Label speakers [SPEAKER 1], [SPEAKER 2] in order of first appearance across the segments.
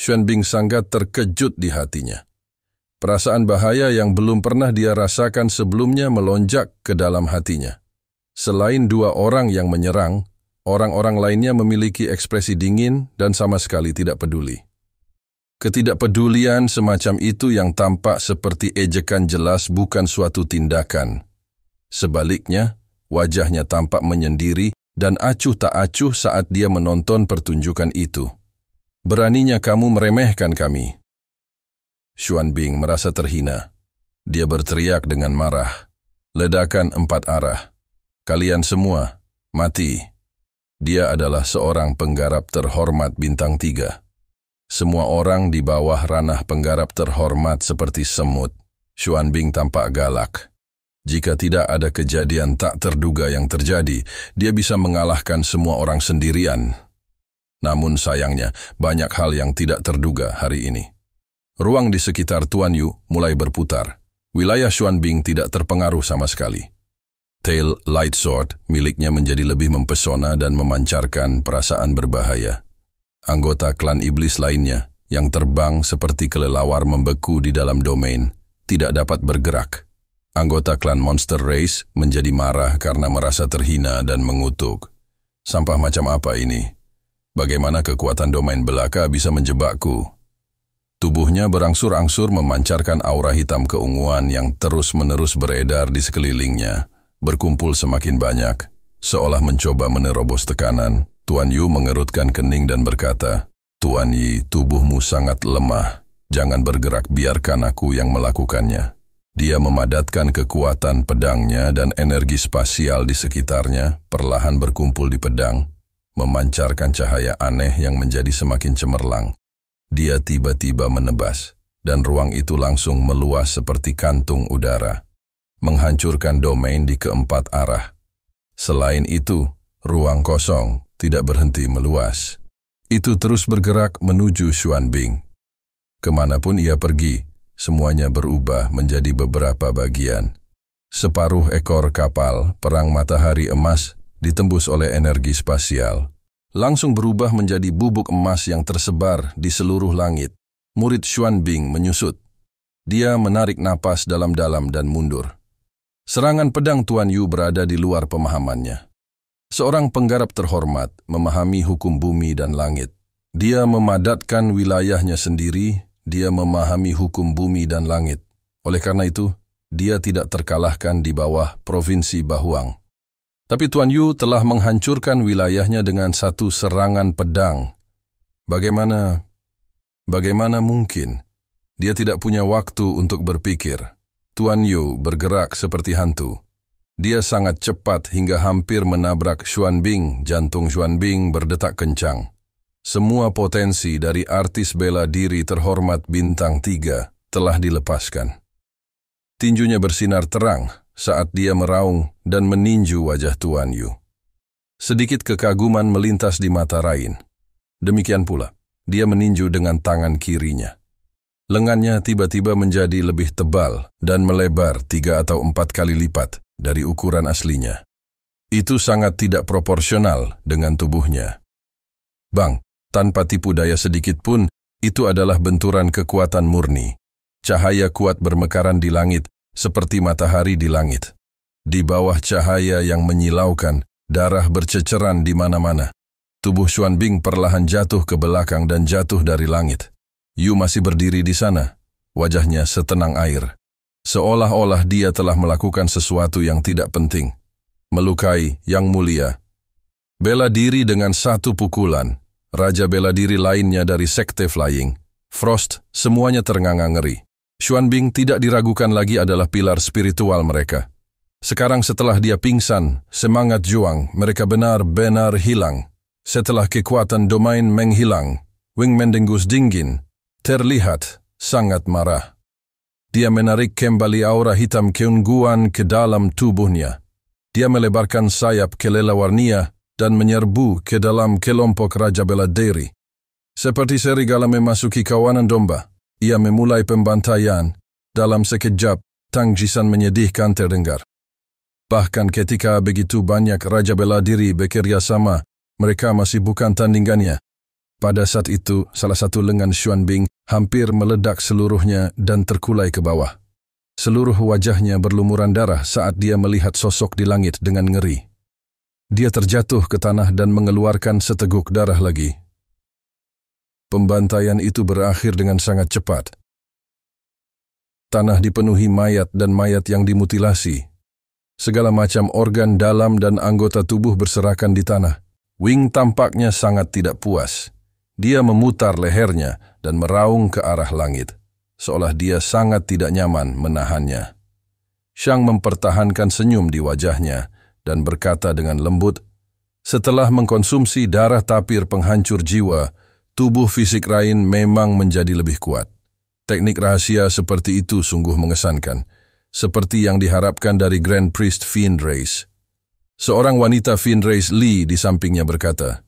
[SPEAKER 1] Xuan Bing Sangga terkejut di hatinya. Perasaan bahaya yang belum pernah dia rasakan sebelumnya melonjak ke dalam hatinya. Selain dua orang yang menyerang, orang-orang lainnya memiliki ekspresi dingin dan sama sekali tidak peduli. Ketidakpedulian semacam itu yang tampak seperti ejekan jelas bukan suatu tindakan. Sebaliknya, wajahnya tampak menyendiri dan acuh tak acuh saat dia menonton pertunjukan itu. Beraninya kamu meremehkan kami. Xuan Bing merasa terhina. Dia berteriak dengan marah. Ledakan empat arah. Kalian semua, mati. Dia adalah seorang penggarap terhormat bintang tiga. Semua orang di bawah ranah penggarap terhormat seperti semut. Xuan Bing tampak galak. Jika tidak ada kejadian tak terduga yang terjadi, dia bisa mengalahkan semua orang sendirian. Namun sayangnya, banyak hal yang tidak terduga hari ini. Ruang di sekitar Tuan Yu mulai berputar. Wilayah Xuan Bing tidak terpengaruh sama sekali. Tail Light Sword miliknya menjadi lebih mempesona dan memancarkan perasaan berbahaya. Anggota klan iblis lainnya yang terbang seperti kelelawar membeku di dalam domain tidak dapat bergerak. Anggota klan Monster Race menjadi marah karena merasa terhina dan mengutuk. Sampah macam apa ini? bagaimana kekuatan domain belaka bisa menjebakku. Tubuhnya berangsur-angsur memancarkan aura hitam keunguan yang terus-menerus beredar di sekelilingnya, berkumpul semakin banyak, seolah mencoba menerobos tekanan. Tuan Yu mengerutkan kening dan berkata, Tuan Yi, tubuhmu sangat lemah. Jangan bergerak, biarkan aku yang melakukannya. Dia memadatkan kekuatan pedangnya dan energi spasial di sekitarnya, perlahan berkumpul di pedang, memancarkan cahaya aneh yang menjadi semakin cemerlang. Dia tiba-tiba menebas, dan ruang itu langsung meluas seperti kantung udara, menghancurkan domain di keempat arah. Selain itu, ruang kosong tidak berhenti meluas. Itu terus bergerak menuju Xuan Bing. Kemanapun ia pergi, semuanya berubah menjadi beberapa bagian. Separuh ekor kapal perang matahari emas ditembus oleh energi spasial, langsung berubah menjadi bubuk emas yang tersebar di seluruh langit. Murid Xuan Bing menyusut. Dia menarik napas dalam-dalam dan mundur. Serangan pedang Tuan Yu berada di luar pemahamannya. Seorang penggarap terhormat memahami hukum bumi dan langit. Dia memadatkan wilayahnya sendiri, dia memahami hukum bumi dan langit. Oleh karena itu, dia tidak terkalahkan di bawah provinsi Bahuang. Tapi Tuan Yu telah menghancurkan wilayahnya dengan satu serangan pedang. Bagaimana Bagaimana mungkin? Dia tidak punya waktu untuk berpikir. Tuan Yu bergerak seperti hantu. Dia sangat cepat hingga hampir menabrak Xuan Bing. Jantung Xuan Bing berdetak kencang. Semua potensi dari artis bela diri terhormat bintang tiga telah dilepaskan. Tinjunya bersinar terang, saat dia meraung dan meninju wajah Tuan Yu. Sedikit kekaguman melintas di mata Rain. Demikian pula, dia meninju dengan tangan kirinya. Lengannya tiba-tiba menjadi lebih tebal dan melebar tiga atau empat kali lipat dari ukuran aslinya. Itu sangat tidak proporsional dengan tubuhnya. Bang, tanpa tipu daya sedikit pun, itu adalah benturan kekuatan murni. Cahaya kuat bermekaran di langit seperti matahari di langit. Di bawah cahaya yang menyilaukan, darah berceceran di mana-mana. Tubuh Xuan Bing perlahan jatuh ke belakang dan jatuh dari langit. Yu masih berdiri di sana, wajahnya setenang air. Seolah-olah dia telah melakukan sesuatu yang tidak penting. Melukai yang mulia. Bela diri dengan satu pukulan, raja bela diri lainnya dari sekte flying, Frost, semuanya ternganga ngeri. Bing tidak diragukan lagi adalah pilar spiritual mereka. Sekarang setelah dia pingsan, semangat juang mereka benar-benar hilang. Setelah kekuatan domain menghilang, Wing Mendengus dingin, terlihat sangat marah. Dia menarik kembali aura hitam keungguan ke dalam tubuhnya. Dia melebarkan sayap ke dan menyerbu ke dalam kelompok Raja Bela Diri. Seperti serigala memasuki kawanan domba, ia memulai pembantaian dalam sekejap tangjisan menyedihkan terdengar. Bahkan ketika begitu banyak raja bela diri bekerja sama, mereka masih bukan tandingannya. Pada saat itu, salah satu lengan Xuan Bing hampir meledak seluruhnya dan terkulai ke bawah. Seluruh wajahnya berlumuran darah saat dia melihat sosok di langit dengan ngeri. Dia terjatuh ke tanah dan mengeluarkan seteguk darah lagi. Pembantaian itu berakhir dengan sangat cepat. Tanah dipenuhi mayat dan mayat yang dimutilasi. Segala macam organ dalam dan anggota tubuh berserakan di tanah. Wing tampaknya sangat tidak puas. Dia memutar lehernya dan meraung ke arah langit, seolah dia sangat tidak nyaman menahannya. Shang mempertahankan senyum di wajahnya dan berkata dengan lembut, setelah mengkonsumsi darah tapir penghancur jiwa, tubuh fisik Rain memang menjadi lebih kuat. Teknik rahasia seperti itu sungguh mengesankan, seperti yang diharapkan dari Grand Priest Finn Race. Seorang wanita Finn Race Lee di sampingnya berkata,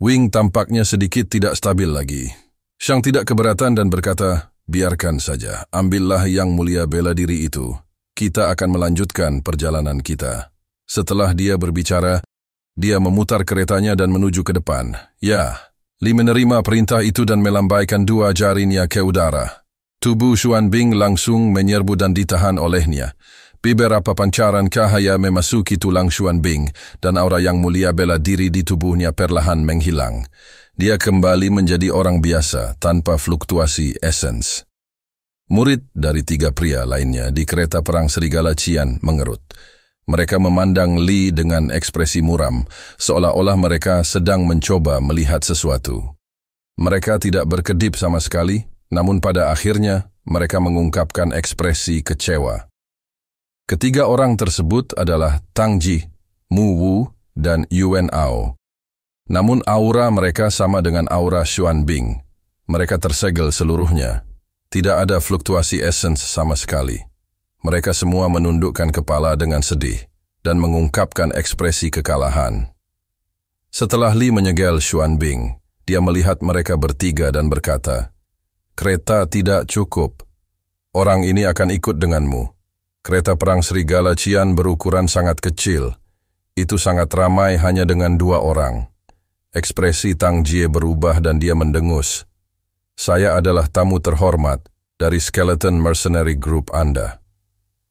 [SPEAKER 1] Wing tampaknya sedikit tidak stabil lagi. Shang tidak keberatan dan berkata, biarkan saja, ambillah yang mulia bela diri itu. Kita akan melanjutkan perjalanan kita. Setelah dia berbicara, dia memutar keretanya dan menuju ke depan. Ya, Li menerima perintah itu dan melambaikan dua jarinya ke udara. Tubuh Xuan Bing langsung menyerbu dan ditahan olehnya. Beberapa pancaran cahaya memasuki tulang Xuan Bing dan aura yang mulia bela diri di tubuhnya perlahan menghilang. Dia kembali menjadi orang biasa tanpa fluktuasi essence. Murid dari tiga pria lainnya di kereta perang serigala Cian mengerut. Mereka memandang Li dengan ekspresi muram, seolah-olah mereka sedang mencoba melihat sesuatu. Mereka tidak berkedip sama sekali, namun pada akhirnya mereka mengungkapkan ekspresi kecewa. Ketiga orang tersebut adalah Tang Ji, Mu Wu, dan Yuan Ao. Namun aura mereka sama dengan aura Xuan Bing. Mereka tersegel seluruhnya. Tidak ada fluktuasi essence sama sekali. Mereka semua menundukkan kepala dengan sedih dan mengungkapkan ekspresi kekalahan. Setelah Li menyegel Xuan Bing, dia melihat mereka bertiga dan berkata, Kereta tidak cukup. Orang ini akan ikut denganmu. Kereta perang serigala Cian berukuran sangat kecil. Itu sangat ramai hanya dengan dua orang. Ekspresi Tang Jie berubah dan dia mendengus. Saya adalah tamu terhormat dari Skeleton Mercenary Group Anda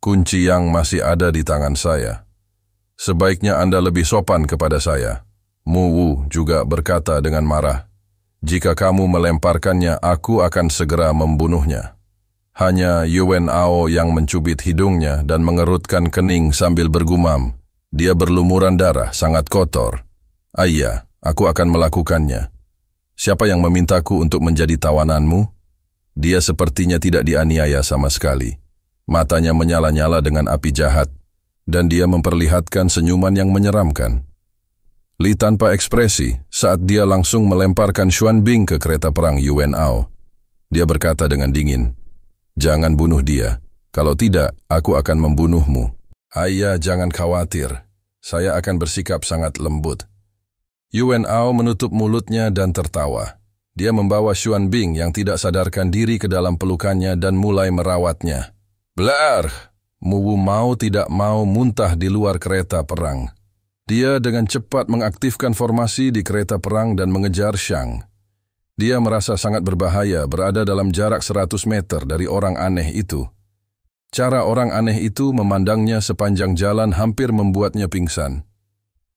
[SPEAKER 1] kunci yang masih ada di tangan saya. Sebaiknya Anda lebih sopan kepada saya. Mu Wu juga berkata dengan marah, Jika kamu melemparkannya, aku akan segera membunuhnya. Hanya Yuen Ao yang mencubit hidungnya dan mengerutkan kening sambil bergumam. Dia berlumuran darah, sangat kotor. Ayah, aku akan melakukannya. Siapa yang memintaku untuk menjadi tawananmu? Dia sepertinya tidak dianiaya sama sekali. Matanya menyala-nyala dengan api jahat, dan dia memperlihatkan senyuman yang menyeramkan. Li tanpa ekspresi saat dia langsung melemparkan Xuan Bing ke kereta perang Yuan Ao. Dia berkata dengan dingin, Jangan bunuh dia. Kalau tidak, aku akan membunuhmu. Ayah, jangan khawatir. Saya akan bersikap sangat lembut. Yuan Ao menutup mulutnya dan tertawa. Dia membawa Xuan Bing yang tidak sadarkan diri ke dalam pelukannya dan mulai merawatnya. Blar! Muwu mau tidak mau muntah di luar kereta perang. Dia dengan cepat mengaktifkan formasi di kereta perang dan mengejar Shang. Dia merasa sangat berbahaya berada dalam jarak 100 meter dari orang aneh itu. Cara orang aneh itu memandangnya sepanjang jalan hampir membuatnya pingsan.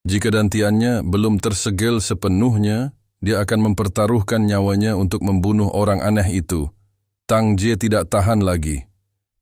[SPEAKER 1] Jika dantiannya belum tersegel sepenuhnya, dia akan mempertaruhkan nyawanya untuk membunuh orang aneh itu. Tang Jie tidak tahan lagi.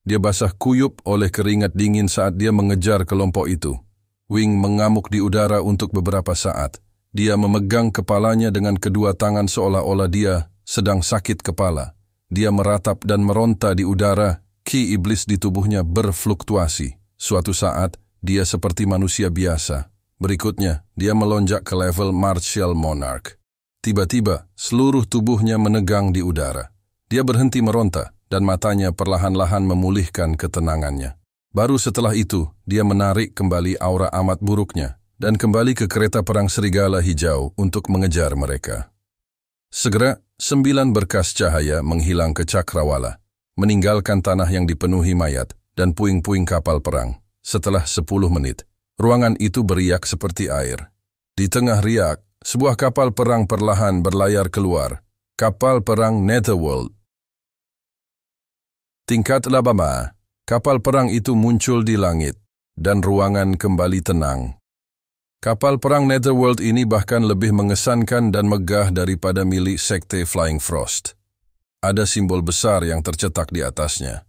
[SPEAKER 1] Dia basah kuyup oleh keringat dingin saat dia mengejar kelompok itu. Wing mengamuk di udara untuk beberapa saat. Dia memegang kepalanya dengan kedua tangan seolah-olah dia sedang sakit kepala. Dia meratap dan meronta di udara, ki iblis di tubuhnya berfluktuasi. Suatu saat, dia seperti manusia biasa. Berikutnya, dia melonjak ke level Martial Monarch. Tiba-tiba, seluruh tubuhnya menegang di udara. Dia berhenti meronta, dan matanya perlahan-lahan memulihkan ketenangannya. Baru setelah itu, dia menarik kembali aura amat buruknya dan kembali ke kereta perang serigala hijau untuk mengejar mereka. Segera, sembilan berkas cahaya menghilang ke Cakrawala, meninggalkan tanah yang dipenuhi mayat dan puing-puing kapal perang. Setelah sepuluh menit, ruangan itu beriak seperti air. Di tengah riak, sebuah kapal perang perlahan berlayar keluar. Kapal perang Netherworld Tingkat Alabama, kapal perang itu muncul di langit, dan ruangan kembali tenang. Kapal perang Netherworld ini bahkan lebih mengesankan dan megah daripada milik sekte Flying Frost. Ada simbol besar yang tercetak di atasnya.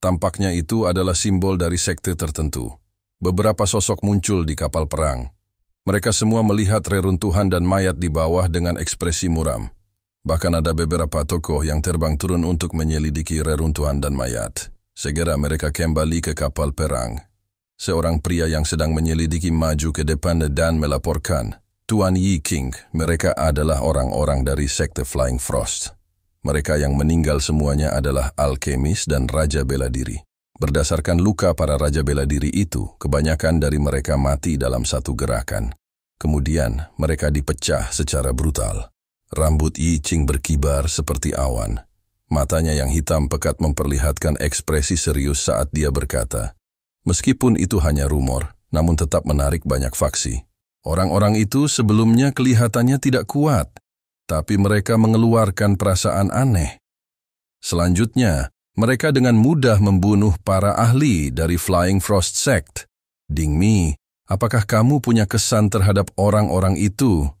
[SPEAKER 1] Tampaknya itu adalah simbol dari sekte tertentu. Beberapa sosok muncul di kapal perang. Mereka semua melihat reruntuhan dan mayat di bawah dengan ekspresi muram. Bahkan ada beberapa tokoh yang terbang turun untuk menyelidiki reruntuhan dan mayat. Segera mereka kembali ke kapal perang. Seorang pria yang sedang menyelidiki maju ke depan dan melaporkan, Tuan Yi King, mereka adalah orang-orang dari sekte Flying Frost. Mereka yang meninggal semuanya adalah alkemis dan raja bela diri. Berdasarkan luka para raja bela diri itu, kebanyakan dari mereka mati dalam satu gerakan. Kemudian, mereka dipecah secara brutal. Rambut Yi Qing berkibar seperti awan. Matanya yang hitam pekat memperlihatkan ekspresi serius saat dia berkata, Meskipun itu hanya rumor, namun tetap menarik banyak faksi. Orang-orang itu sebelumnya kelihatannya tidak kuat, tapi mereka mengeluarkan perasaan aneh. Selanjutnya, mereka dengan mudah membunuh para ahli dari Flying Frost Sect. Ding Mi, apakah kamu punya kesan terhadap orang-orang itu?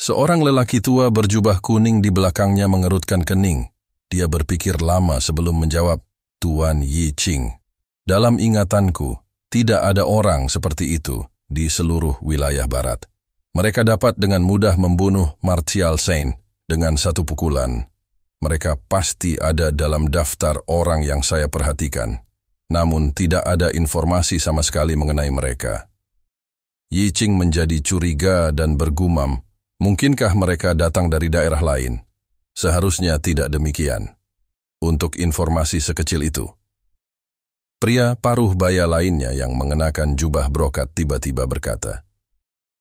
[SPEAKER 1] Seorang lelaki tua berjubah kuning di belakangnya mengerutkan kening. Dia berpikir lama sebelum menjawab, Tuan Yi Qing. Dalam ingatanku, tidak ada orang seperti itu di seluruh wilayah barat. Mereka dapat dengan mudah membunuh Martial Saint dengan satu pukulan. Mereka pasti ada dalam daftar orang yang saya perhatikan. Namun tidak ada informasi sama sekali mengenai mereka. Yi Qing menjadi curiga dan bergumam Mungkinkah mereka datang dari daerah lain? Seharusnya tidak demikian. Untuk informasi sekecil itu. Pria paruh baya lainnya yang mengenakan jubah brokat tiba-tiba berkata,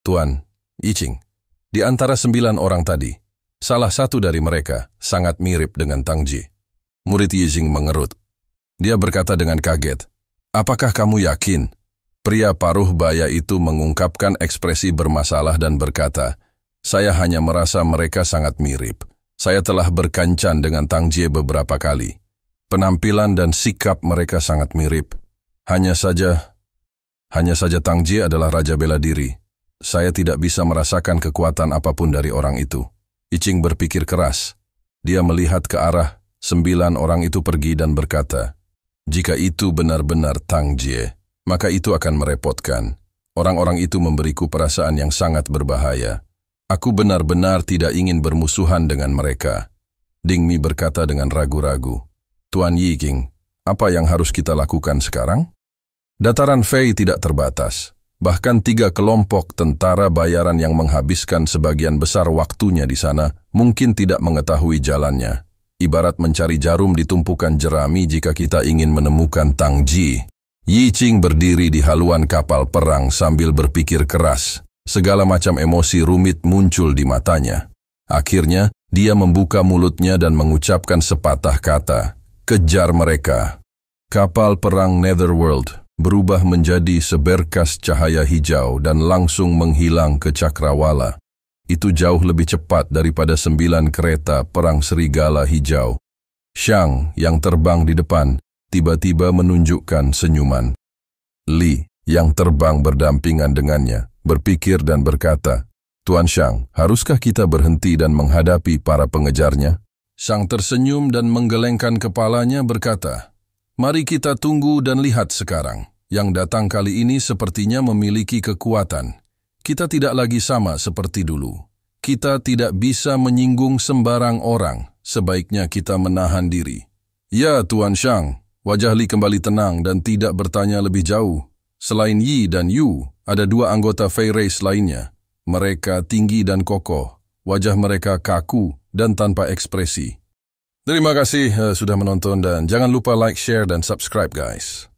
[SPEAKER 1] Tuan, Icing, di antara sembilan orang tadi, salah satu dari mereka sangat mirip dengan Tang Ji. Murid Yijing mengerut. Dia berkata dengan kaget, Apakah kamu yakin? Pria paruh baya itu mengungkapkan ekspresi bermasalah dan berkata, saya hanya merasa mereka sangat mirip. Saya telah berkancan dengan Tang Jie beberapa kali. Penampilan dan sikap mereka sangat mirip. Hanya saja, hanya saja Tang Jie adalah raja bela diri. Saya tidak bisa merasakan kekuatan apapun dari orang itu. Icing berpikir keras. Dia melihat ke arah sembilan orang itu pergi dan berkata, jika itu benar-benar Tang Jie, maka itu akan merepotkan. Orang-orang itu memberiku perasaan yang sangat berbahaya. Aku benar-benar tidak ingin bermusuhan dengan mereka. Ding Mi berkata dengan ragu-ragu. Tuan Yi King, apa yang harus kita lakukan sekarang? Dataran Fei tidak terbatas. Bahkan tiga kelompok tentara bayaran yang menghabiskan sebagian besar waktunya di sana mungkin tidak mengetahui jalannya. Ibarat mencari jarum di tumpukan jerami jika kita ingin menemukan Tang Ji. Yi Qing berdiri di haluan kapal perang sambil berpikir keras. Segala macam emosi rumit muncul di matanya. Akhirnya, dia membuka mulutnya dan mengucapkan sepatah kata, Kejar mereka! Kapal perang Netherworld berubah menjadi seberkas cahaya hijau dan langsung menghilang ke cakrawala. Itu jauh lebih cepat daripada sembilan kereta perang serigala hijau. Shang yang terbang di depan tiba-tiba menunjukkan senyuman. Li yang terbang berdampingan dengannya berpikir dan berkata, Tuan Shang, haruskah kita berhenti dan menghadapi para pengejarnya? Shang tersenyum dan menggelengkan kepalanya berkata, Mari kita tunggu dan lihat sekarang. Yang datang kali ini sepertinya memiliki kekuatan. Kita tidak lagi sama seperti dulu. Kita tidak bisa menyinggung sembarang orang. Sebaiknya kita menahan diri. Ya, Tuan Shang, wajah Li kembali tenang dan tidak bertanya lebih jauh. Selain Yi dan Yu, ada dua anggota Fei Race lainnya. Mereka tinggi dan kokoh, wajah mereka kaku dan tanpa ekspresi. Terima kasih uh, sudah menonton dan jangan lupa like, share, dan subscribe guys.